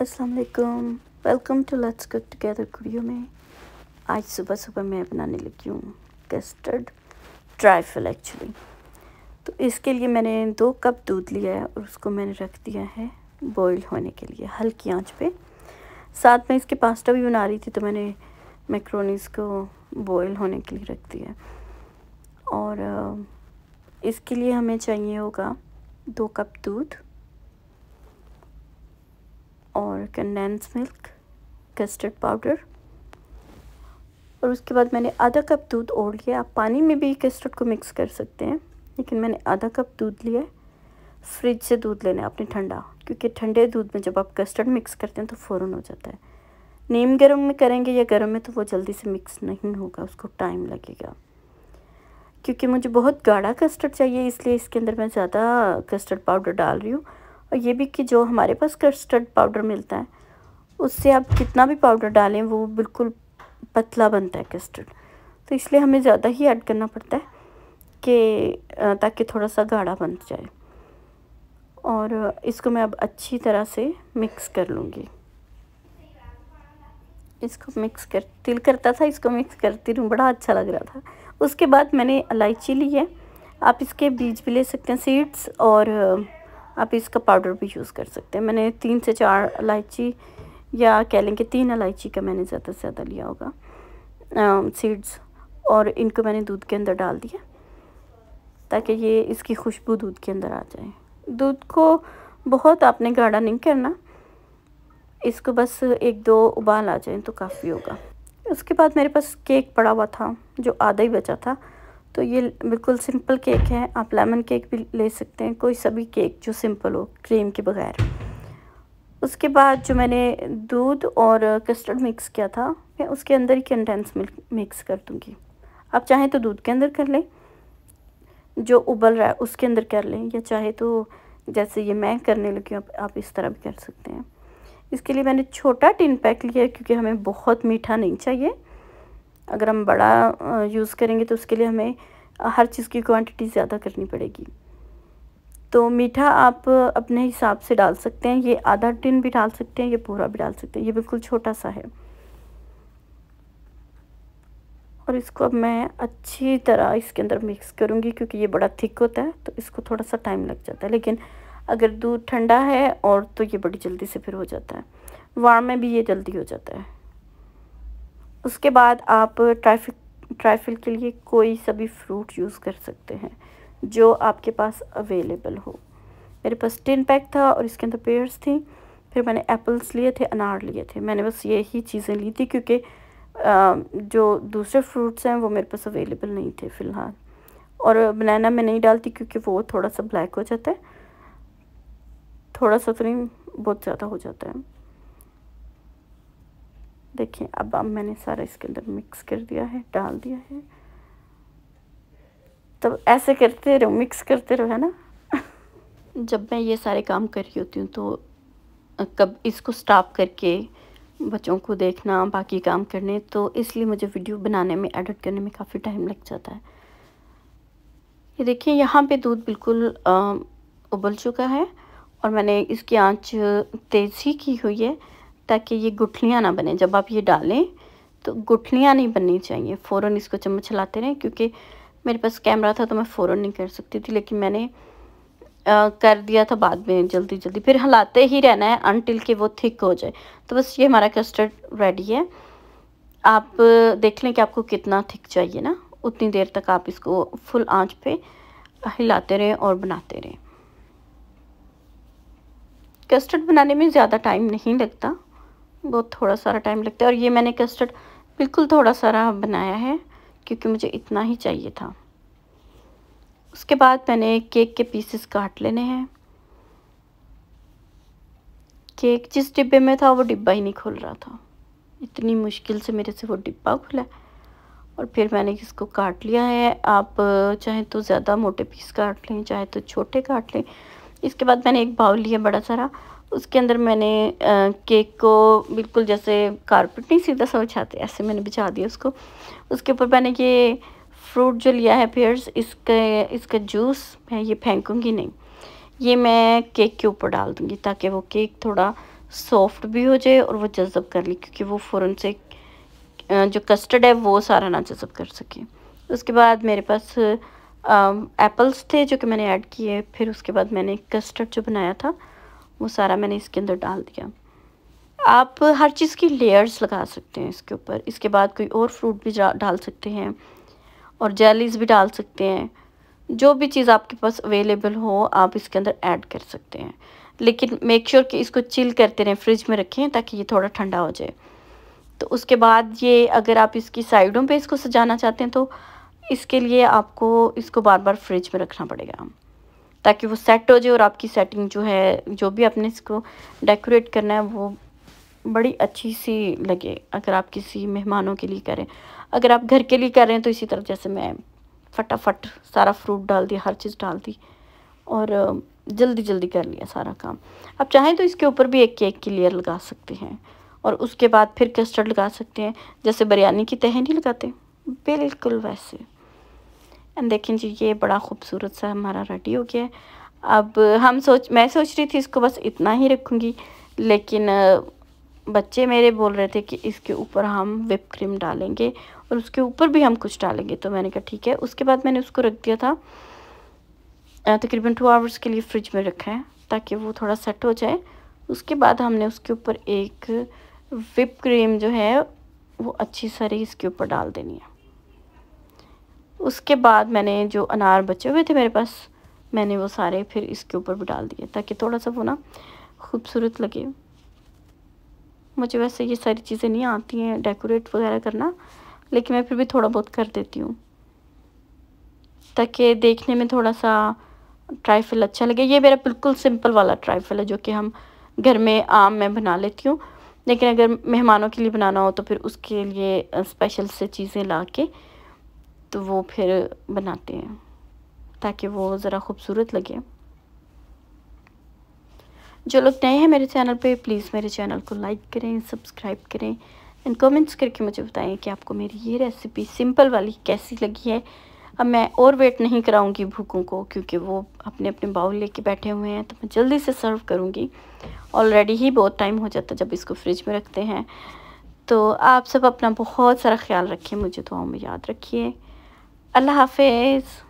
अस्सलाम वालेकुम welcome to let's cook together कुड़ियों में आज सुबह सुबह मैं बनाने लगी हूँ कस्टर्ड ट्राइफल एक्चुअली तो इसके लिए मैंने दो कप दूध लिया है और उसको मैंने रख दिया है बॉईल होने के लिए हल्की आंच पे साथ में इसके पास्ता भी बना रही थी तो मैंने मैक्रोनीस को बॉईल होने के लिए रख दिया और इसके लिए हमें चाहिए होगा दो कप दूध और कंडेंस मिल्क कस्टर्ड पाउडर और उसके बाद मैंने आधा कप दूध और लिया आप पानी में भी कस्टर्ड को मिक्स कर सकते हैं लेकिन मैंने आधा कप दूध लिया फ्रिज से दूध लेना आपने ठंडा क्योंकि ठंडे दूध में जब आप कस्टर्ड मिक्स करते हैं तो फ़ौर हो जाता है नीम गर्म में करेंगे या गर्म में तो वो जल्दी से मिक्स नहीं होगा उसको टाइम लगेगा क्योंकि मुझे बहुत गाढ़ा कस्टर्ड चाहिए इसलिए इसके अंदर मैं ज़्यादा कस्टर्ड पाउडर डाल रही हूँ और ये भी कि जो हमारे पास कस्टर्ड पाउडर मिलता है उससे आप कितना भी पाउडर डालें वो बिल्कुल पतला बनता है कस्टर्ड तो इसलिए हमें ज़्यादा ही ऐड करना पड़ता है कि ताकि थोड़ा सा गाढ़ा बन जाए और इसको मैं अब अच्छी तरह से मिक्स कर लूँगी इसको मिक्स कर तिल करता था इसको मिक्स करती रहूँ बड़ा अच्छा लग रहा था उसके बाद मैंने इलायची ली है आप इसके बीज भी ले सकते हैं सीड्स और आप इसका पाउडर भी यूज़ कर सकते हैं मैंने तीन से चार इलायची या कह लें कि तीन इलायची का मैंने ज़्यादा से ज़्यादा लिया होगा सीड्स और इनको मैंने दूध के अंदर डाल दिया ताकि ये इसकी खुशबू दूध के अंदर आ जाए दूध को बहुत आपने गाढ़ा नहीं करना इसको बस एक दो उबाल आ जाए तो काफ़ी होगा उसके बाद मेरे पास केक पड़ा हुआ था जो आधा ही बचा था तो ये बिल्कुल सिंपल केक है आप लेमन केक भी ले सकते हैं कोई सभी केक जो सिंपल हो क्रीम के बगैर उसके बाद जो मैंने दूध और कस्टर्ड मिक्स किया था मैं उसके अंदर ही कंडेंस मिल्क मिक्स कर दूँगी आप चाहें तो दूध के अंदर कर लें जो उबल रहा है उसके अंदर कर लें या चाहे तो जैसे ये मैं करने लगी हूँ आप इस तरह भी कर सकते हैं इसके लिए मैंने छोटा टिन पैक लिया क्योंकि हमें बहुत मीठा नहीं चाहिए अगर हम बड़ा यूज़ करेंगे तो उसके लिए हमें हर चीज़ की क्वांटिटी ज़्यादा करनी पड़ेगी तो मीठा आप अपने हिसाब से डाल सकते हैं ये आधा टिन भी डाल सकते हैं ये पूरा भी डाल सकते हैं ये बिल्कुल छोटा सा है और इसको अब मैं अच्छी तरह इसके अंदर मिक्स करूँगी क्योंकि ये बड़ा थिक होता है तो इसको थोड़ा सा टाइम लग जाता है लेकिन अगर दूध ठंडा है और तो ये बड़ी जल्दी से फिर हो जाता है वार में भी ये जल्दी हो जाता है उसके बाद आप ट्राइफिक ट्राइफिल के लिए कोई सा भी फ्रूट यूज़ कर सकते हैं जो आपके पास अवेलेबल हो मेरे पास टिन पैक था और इसके अंदर पेयर्स थी फिर मैंने एप्पल्स लिए थे अनार लिए थे मैंने बस यही चीज़ें ली थी क्योंकि जो दूसरे फ्रूट्स हैं वो मेरे पास अवेलेबल नहीं थे फ़िलहाल और बनाना मैं नहीं डालती क्योंकि वो थोड़ा सा ब्लैक हो जाता है थोड़ा सा तो नहीं बहुत ज़्यादा हो जाता है देखिए अब अब मैंने सारा इसके अंदर मिक्स कर दिया है डाल दिया है तो ऐसे करते रहो मिक्स करते रहो है ना जब मैं ये सारे काम कर रही होती हूँ तो कब इसको स्टॉप करके बच्चों को देखना बाकी काम करने तो इसलिए मुझे वीडियो बनाने में एडिट करने में काफ़ी टाइम लग जाता है ये देखिए यहाँ पे दूध बिल्कुल आ, उबल चुका है और मैंने इसकी आंच तेज़ ही की हुई है ताकि ये गुठलियाँ ना बने जब आप ये डालें तो गुठलियाँ नहीं बननी चाहिए फ़ौर इसको चम्मच चलाते रहें क्योंकि मेरे पास कैमरा था तो मैं फ़ौर नहीं कर सकती थी लेकिन मैंने आ, कर दिया था बाद में जल्दी जल्दी फिर हिलाते ही रहना है अनटिल के वो थिक हो जाए तो बस ये हमारा कस्टर्ड रेडी है आप देख लें कि आपको कितना थिक चाहिए ना उतनी देर तक आप इसको फुल आंच पे हिलाते रहें और बनाते रहें कस्टर्ड बनाने में ज़्यादा टाइम नहीं लगता बहुत थोड़ा सारा टाइम लगता है और ये मैंने कस्टर्ड बिल्कुल थोड़ा सारा बनाया है क्योंकि मुझे इतना ही चाहिए था उसके बाद मैंने केक के पीसेस काट लेने हैं केक जिस डिब्बे में था वो डिब्बा ही नहीं खुल रहा था इतनी मुश्किल से मेरे से वो डिब्बा खुला और फिर मैंने इसको काट लिया है आप चाहे तो ज़्यादा मोटे पीस काट लें चाहे तो छोटे काट लें इसके बाद मैंने एक बाउल लिया बड़ा सारा उसके अंदर मैंने केक को बिल्कुल जैसे कारपेट नहीं सीधा सा बिछाते ऐसे मैंने बिछा दिया उसको उसके ऊपर मैंने ये फ्रूट जो लिया है पेयर्स इसके इसका जूस मैं ये फेंकूँगी नहीं ये मैं केक के ऊपर डाल दूँगी ताकि वो केक थोड़ा सॉफ्ट भी हो जाए और वो जज्ब कर ले क्योंकि वो फ़ौरन से जो कस्टर्ड है वो सारा ना जज्ब कर सके उसके बाद मेरे पास एप्पल्स थे जो कि मैंने ऐड किए फिर उसके बाद मैंने कस्टर्ड जो बनाया था वो सारा मैंने इसके अंदर डाल दिया आप हर चीज़ की लेयर्स लगा सकते हैं इसके ऊपर इसके बाद कोई और फ्रूट भी डाल सकते हैं और जेलीज भी डाल सकते हैं जो भी चीज़ आपके पास अवेलेबल हो आप इसके अंदर ऐड कर सकते हैं लेकिन मेक श्योर sure कि इसको चिल करते रहें फ्रिज में रखें ताकि ये थोड़ा ठंडा हो जाए तो उसके बाद ये अगर आप इसकी साइडों पे इसको सजाना चाहते हैं तो इसके लिए आपको इसको बार बार फ्रिज में रखना पड़ेगा ताकि वो सेट हो जाए और आपकी सेटिंग जो है जो भी आपने इसको डेकोरेट करना है वो बड़ी अच्छी सी लगे अगर आप किसी मेहमानों के लिए करें अगर आप घर के लिए कर रहे हैं तो इसी तरह जैसे मैं फटाफट सारा फ्रूट डाल दिया हर चीज़ डाल दी और जल्दी जल्दी कर लिया सारा काम आप चाहें तो इसके ऊपर भी एक केक की लेयर लगा सकते हैं और उसके बाद फिर कस्टर्ड लगा सकते हैं जैसे बिरयानी की तह नहीं लगाते बिल्कुल वैसे एंड देखें जी ये बड़ा खूबसूरत सा हमारा रेडी हो गया अब हम सोच मैं सोच रही थी इसको बस इतना ही रखूँगी लेकिन बच्चे मेरे बोल रहे थे कि इसके ऊपर हम विप क्रीम डालेंगे और उसके ऊपर भी हम कुछ डालेंगे तो मैंने कहा ठीक है उसके बाद मैंने उसको रख दिया था तकरीबन टू आवर्स के लिए फ्रिज में रखा है ताकि वो थोड़ा सेट हो जाए उसके बाद हमने उसके ऊपर एक विप क्रीम जो है वो अच्छी सारी इसके ऊपर डाल देनी है उसके बाद मैंने जो अनार बचे हुए थे मेरे पास मैंने वो सारे फिर इसके ऊपर भी डाल दिए ताकि थोड़ा सा वो ना खूबसूरत लगे मुझे वैसे ये सारी चीज़ें नहीं आती हैं डेकोरेट वगैरह करना लेकिन मैं फिर भी थोड़ा बहुत कर देती हूँ ताकि देखने में थोड़ा सा ट्राइफल अच्छा लगे ये मेरा बिल्कुल सिंपल वाला ट्राइफल है जो कि हम घर में आम मैं बना लेती हूँ लेकिन अगर मेहमानों के लिए बनाना हो तो फिर उसके लिए स्पेशल से चीज़ें ला के तो वो फिर बनाते हैं ताकि वो ज़रा खूबसूरत लगे जो लोग नए हैं मेरे चैनल पे प्लीज़ मेरे चैनल को लाइक करें सब्सक्राइब करें एंड कमेंट्स करके मुझे बताएं कि आपको मेरी ये रेसिपी सिंपल वाली कैसी लगी है अब मैं और वेट नहीं कराऊंगी भूखों को क्योंकि वो अपने अपने बाउल लेके बैठे हुए हैं तो मैं जल्दी से सर्व करूंगी ऑलरेडी ही बहुत टाइम हो जाता जब इसको फ्रिज में रखते हैं तो आप सब अपना बहुत सारा ख्याल रखें मुझे दुआओं में याद रखिए अल्लाह हाफिज़